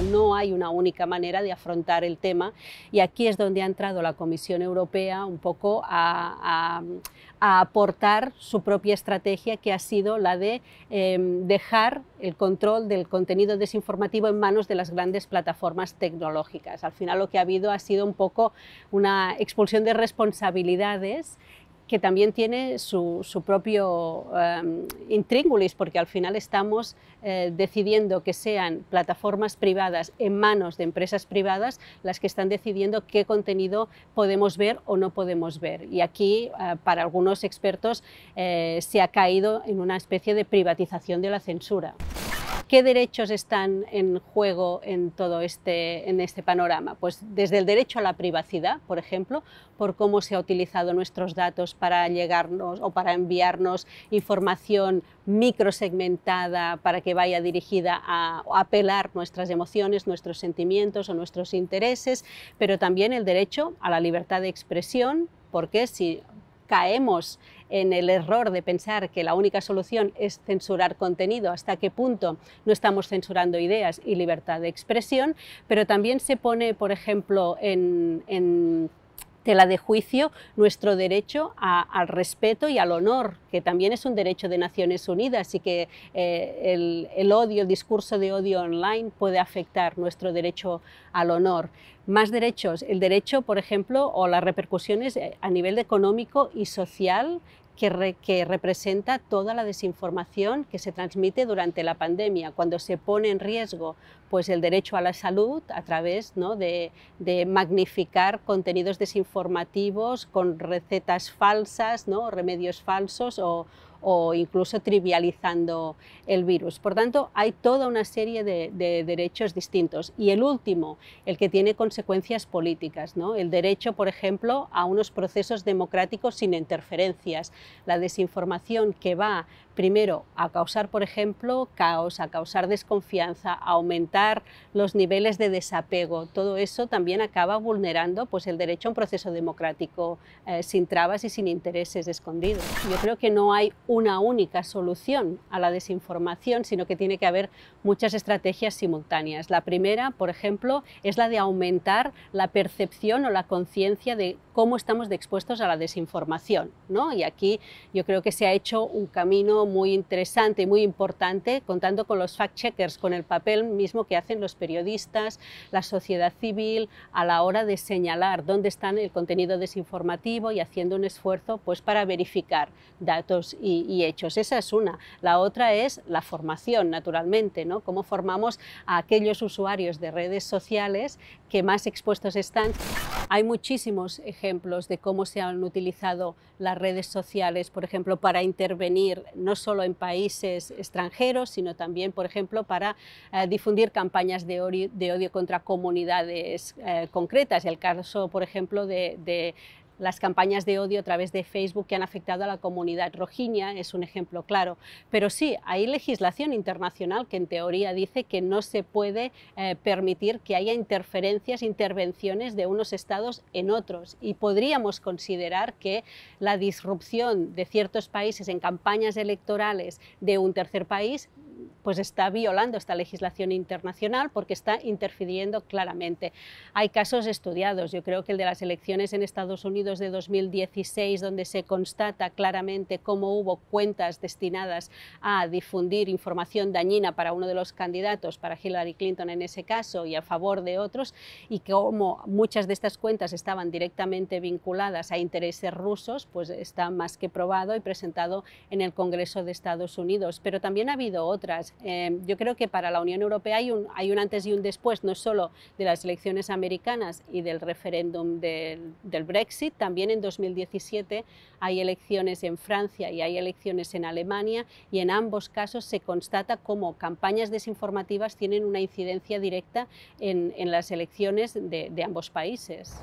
no hay una única manera de afrontar el tema y aquí es donde ha entrado la Comisión Europea un poco a, aportar su propia estrategia que ha sido la de em, dejar el control del contenido desinformativo en manos de las grandes plataformas tecnológicas. Al final lo que ha habido ha sido un poco una expulsión de responsabilidades que también tiene su, su propio em, intríngulis, porque al final estamos eh, decidiendo que sean plataformas privadas en manos de empresas privadas las que están decidiendo qué contenido podemos ver o no podemos ver. Y aquí, eh, para algunos expertos, eh, se ha caído en una especie de privatización de la censura. ¿Qué derechos están en juego en todo este, en este panorama? Pues desde el derecho a la privacidad, por ejemplo, por cómo se ha utilizado nuestros datos para llegarnos o para enviarnos información microsegmentada para que vaya dirigida a, a apelar nuestras emociones, nuestros sentimientos o nuestros intereses, pero también el derecho a la libertad de expresión porque si caemos en el error de pensar que la única solución es censurar contenido, hasta qué punto no estamos censurando ideas y libertad de expresión, pero también se pone, por ejemplo, en, la de juicio nuestro derecho al respeto y al honor, que también es un derecho de Naciones Unidas y que eh, el, odio, el discurso de odio online puede afectar nuestro derecho al honor. Más derechos, el derecho, por ejemplo, o las repercusiones eh, a nivel económico y social que, representa toda la desinformación que se transmite durante la pandemia, cuando se pone en riesgo pues, el derecho a la salud a través de, magnificar contenidos desinformativos con recetas falsas, ¿no? remedios falsos o, o incluso trivializando el virus. Por tanto, hay toda una serie de, derechos distintos. Y el último, el que tiene consecuencias políticas, ¿no? el derecho, por ejemplo, a unos procesos democráticos sin interferencias, la desinformación que va primero a causar, por ejemplo, caos, a causar desconfianza, a aumentar los niveles de desapego. Todo eso también acaba vulnerando pues, el derecho a un proceso democrático eh, sin trabas y sin intereses escondidos. Yo creo que no hay una única solución a la desinformación, sino que tiene que haber muchas estrategias simultáneas. La primera, por ejemplo, es la de aumentar la percepción o la conciencia de cómo estamos expuestos a la desinformación. ¿no? Y aquí yo creo que se ha hecho un camino muy interesante y muy importante contando con los fact-checkers, con el papel mismo que hacen los periodistas, la sociedad civil, a la hora de señalar dónde está el contenido desinformativo y haciendo un esfuerzo pues, para verificar datos y, y, hechos. Esa es una. La otra es la formación, naturalmente, ¿no? Cómo formamos a aquellos usuarios de redes sociales que más expuestos están. Hay muchísimos ejemplos de cómo se han utilizado las redes sociales, por ejemplo, para intervenir no solo en países extranjeros, sino también, por ejemplo, para eh, difundir campañas de odio, contra comunidades eh, concretas. El caso, por ejemplo, de las campañas de odio a través de Facebook que han afectado a la comunidad rojiña es un ejemplo claro. Pero sí, hay legislación internacional que en teoría dice que no se puede eh, permitir que haya interferencias, intervenciones de unos estados en otros. Y podríamos considerar que la disrupción de ciertos países en campañas electorales de un tercer país pues está violando esta legislación internacional porque está interfiriendo claramente. Hay casos estudiados, yo creo que el de las elecciones en Estados Unidos de 2016, donde se constata claramente cómo hubo cuentas destinadas a difundir información dañina para uno de los candidatos, para Hillary Clinton en ese caso y a favor de otros, y cómo muchas de estas cuentas estaban directamente vinculadas a intereses rusos, pues está más que probado y presentado en el Congreso de Estados Unidos. Pero también ha habido otras eh, yo creo que para la Unión Europea hay un, hay un antes y un después, no solo de las elecciones americanas y del referéndum del, Brexit, también en 2017 hay elecciones en Francia y hay elecciones en Alemania y en ambos casos se constata cómo campañas desinformativas tienen una incidencia directa en, las elecciones de ambos países.